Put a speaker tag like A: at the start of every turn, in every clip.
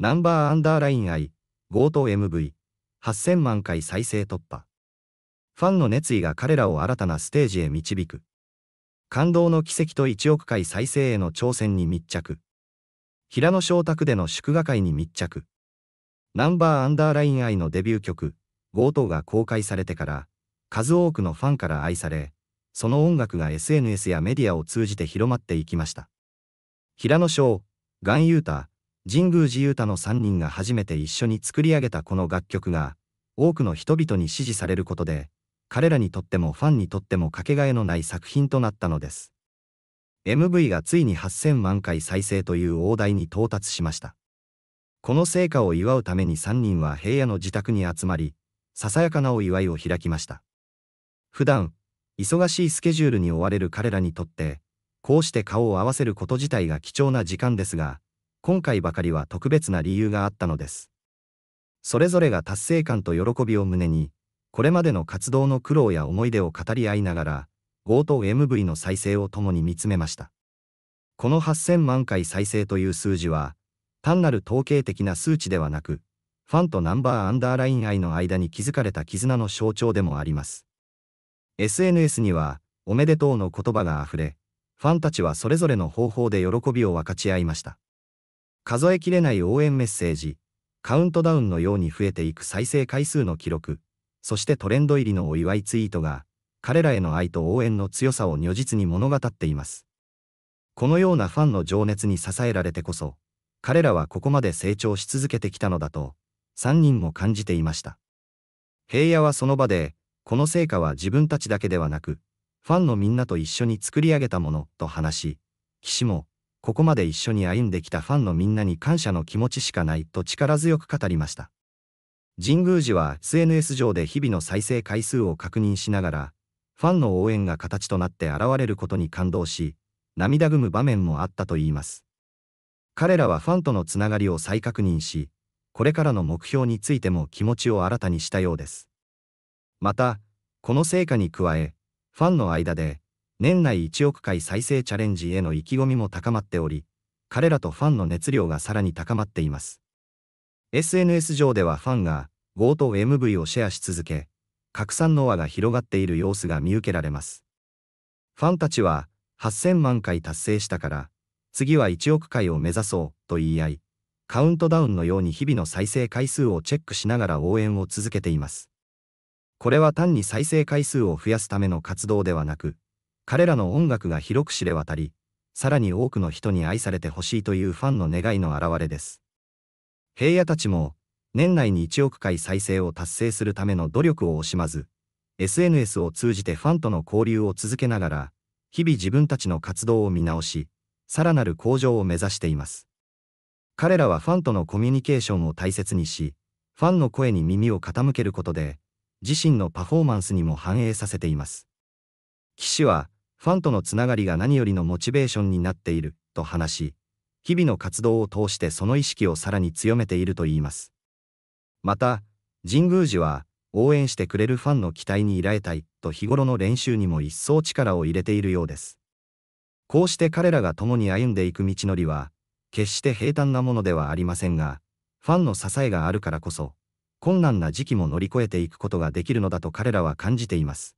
A: ナンバーアンダーライン I、ート MV、8000万回再生突破。ファンの熱意が彼らを新たなステージへ導く。感動の奇跡と1億回再生への挑戦に密着。平野翔卓での祝賀会に密着。ナンバーアンダーライン I のデビュー曲、ートが公開されてから、数多くのファンから愛され、その音楽が SNS やメディアを通じて広まっていきました。平野翔、ガンユータ、神宮寺勇太の3人が初めて一緒に作り上げたこの楽曲が、多くの人々に支持されることで、彼らにとってもファンにとってもかけがえのない作品となったのです。MV がついに8000万回再生という大台に到達しました。この成果を祝うために3人は平野の自宅に集まり、ささやかなお祝いを開きました。普段、忙しいスケジュールに追われる彼らにとって、こうして顔を合わせること自体が貴重な時間ですが、今回ばかりは特別な理由があったのです。それぞれが達成感と喜びを胸に、これまでの活動の苦労や思い出を語り合いながら、GoToMV の再生を共に見つめました。この8000万回再生という数字は、単なる統計的な数値ではなく、ファンとナンバーアンダーライン愛の間に築かれた絆の象徴でもあります。SNS には、おめでとうの言葉があふれ、ファンたちはそれぞれの方法で喜びを分かち合いました。数えきれない応援メッセージ、カウントダウンのように増えていく再生回数の記録、そしてトレンド入りのお祝いツイートが、彼らへの愛と応援の強さを如実に物語っています。このようなファンの情熱に支えられてこそ、彼らはここまで成長し続けてきたのだと、3人も感じていました。平野はその場で、この成果は自分たちだけではなく、ファンのみんなと一緒に作り上げたものと話し、岸も、ここまで一緒に歩んできたファンのみんなに感謝の気持ちしかないと力強く語りました。神宮寺は SNS 上で日々の再生回数を確認しながら、ファンの応援が形となって現れることに感動し、涙ぐむ場面もあったといいます。彼らはファンとのつながりを再確認し、これからの目標についても気持ちを新たにしたようです。また、この成果に加え、ファンの間で、年内1億回再生チャレンジへの意気込みも高まっており、彼らとファンの熱量がさらに高まっています。SNS 上ではファンが GoToMV をシェアし続け、拡散の輪が広がっている様子が見受けられます。ファンたちは、8000万回達成したから、次は1億回を目指そうと言い合い、カウントダウンのように日々の再生回数をチェックしながら応援を続けています。これは単に再生回数を増やすための活動ではなく、彼らの音楽が広く知れ渡り、さらに多くの人に愛されてほしいというファンの願いの表れです。平野たちも、年内に1億回再生を達成するための努力を惜しまず、SNS を通じてファンとの交流を続けながら、日々自分たちの活動を見直し、さらなる向上を目指しています。彼らはファンとのコミュニケーションを大切にし、ファンの声に耳を傾けることで、自身のパフォーマンスにも反映させています。騎士は、ファンとのつながりが何よりのモチベーションになっている、と話し、日々の活動を通してその意識をさらに強めているといいます。また、神宮寺は、応援してくれるファンの期待にいられたい、と日頃の練習にも一層力を入れているようです。こうして彼らが共に歩んでいく道のりは、決して平坦なものではありませんが、ファンの支えがあるからこそ、困難な時期も乗り越えていくことができるのだと彼らは感じています。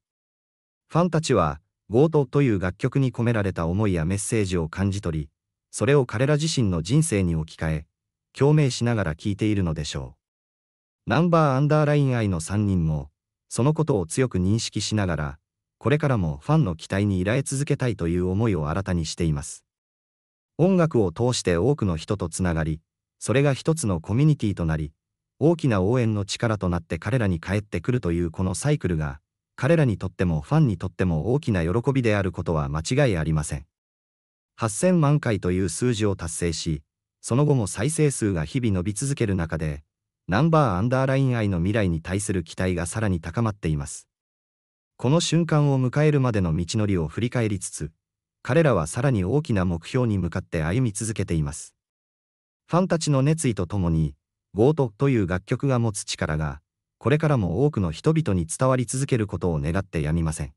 A: ファンたちは、ゴートという楽曲に込められた思いやメッセージを感じ取り、それを彼ら自身の人生に置き換え、共鳴しながら聴いているのでしょう。ナンバーアンダーライン愛の3人も、そのことを強く認識しながら、これからもファンの期待に依頼続けたいという思いを新たにしています。音楽を通して多くの人とつながり、それが一つのコミュニティとなり、大きな応援の力となって彼らに帰ってくるというこのサイクルが、彼らにとってもファンにとっても大きな喜びであることは間違いありません。8000万回という数字を達成し、その後も再生数が日々伸び続ける中で、ナンバーアンダーライン愛の未来に対する期待がさらに高まっています。この瞬間を迎えるまでの道のりを振り返りつつ、彼らはさらに大きな目標に向かって歩み続けています。ファンたちの熱意とともに、ゴートという楽曲が持つ力が、これからも多くの人々に伝わり続けることを願ってやみません。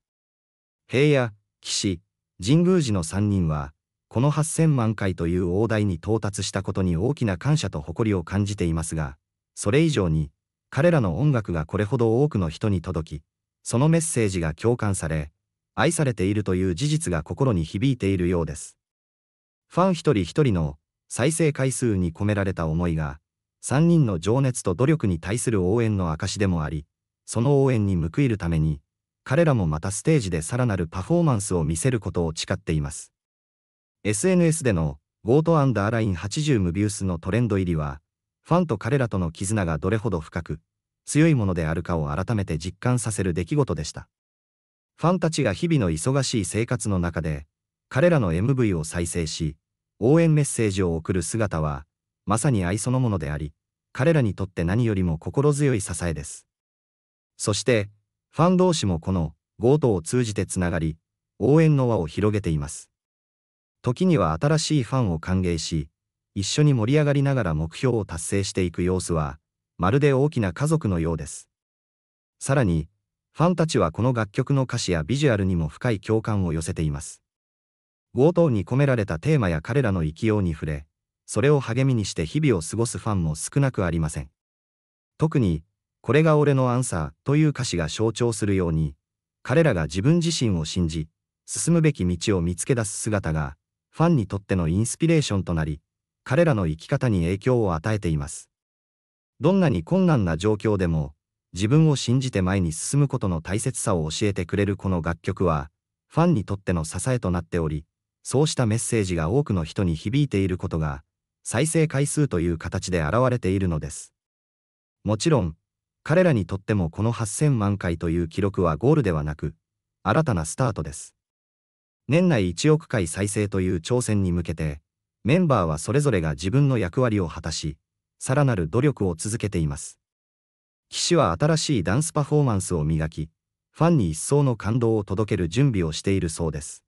A: 平野、岸、神宮寺の3人は、この8000万回という大台に到達したことに大きな感謝と誇りを感じていますが、それ以上に、彼らの音楽がこれほど多くの人に届き、そのメッセージが共感され、愛されているという事実が心に響いているようです。ファン一人一人の再生回数に込められた思いが、3人の情熱と努力に対する応援の証でもあり、その応援に報いるために、彼らもまたステージでさらなるパフォーマンスを見せることを誓っています。SNS での GoToUnderline80 ムビウスのトレンド入りは、ファンと彼らとの絆がどれほど深く、強いものであるかを改めて実感させる出来事でした。ファンたちが日々の忙しい生活の中で、彼らの MV を再生し、応援メッセージを送る姿は、まさに愛そのものであり、彼らにとって何よりも心強い支えです。そして、ファン同士もこの、ゴートを通じてつながり、応援の輪を広げています。時には新しいファンを歓迎し、一緒に盛り上がりながら目標を達成していく様子は、まるで大きな家族のようです。さらに、ファンたちはこの楽曲の歌詞やビジュアルにも深い共感を寄せています。強盗に込められたテーマや彼らの生きように触れ、それを励みにして日々を過ごすファンも少なくありません。特に、これが俺のアンサーという歌詞が象徴するように、彼らが自分自身を信じ、進むべき道を見つけ出す姿が、ファンにとってのインスピレーションとなり、彼らの生き方に影響を与えています。どんなに困難な状況でも、自分を信じて前に進むことの大切さを教えてくれるこの楽曲は、ファンにとっての支えとなっており、そうしたメッセージが多くの人に響いていることが、再生回数という形で現れているのです。もちろん、彼らにとってもこの8000万回という記録はゴールではなく、新たなスタートです。年内1億回再生という挑戦に向けて、メンバーはそれぞれが自分の役割を果たし、さらなる努力を続けています。騎士は新しいダンスパフォーマンスを磨き、ファンに一層の感動を届ける準備をしているそうです。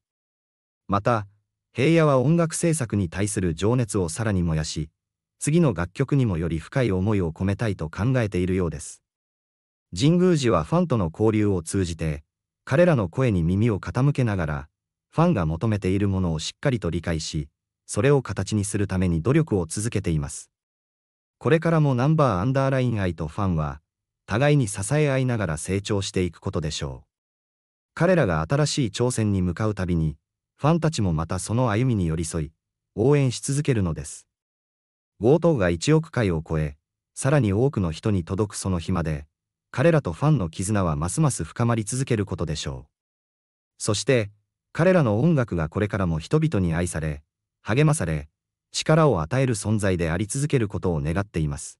A: また、平野は音楽制作に対する情熱をさらに燃やし、次の楽曲にもより深い思いを込めたいと考えているようです。神宮寺はファンとの交流を通じて、彼らの声に耳を傾けながら、ファンが求めているものをしっかりと理解し、それを形にするために努力を続けています。これからもナンバーアンダーライン愛とファンは、互いに支え合いながら成長していくことでしょう。彼らが新しい挑戦に向かうたびに、ファンたちもまたその歩みに寄り添い、応援し続けるのです。ウォが1億回を超え、さらに多くの人に届くその日まで、彼らとファンの絆はますます深まり続けることでしょう。そして、彼らの音楽がこれからも人々に愛され、励まされ、力を与える存在であり続けることを願っています。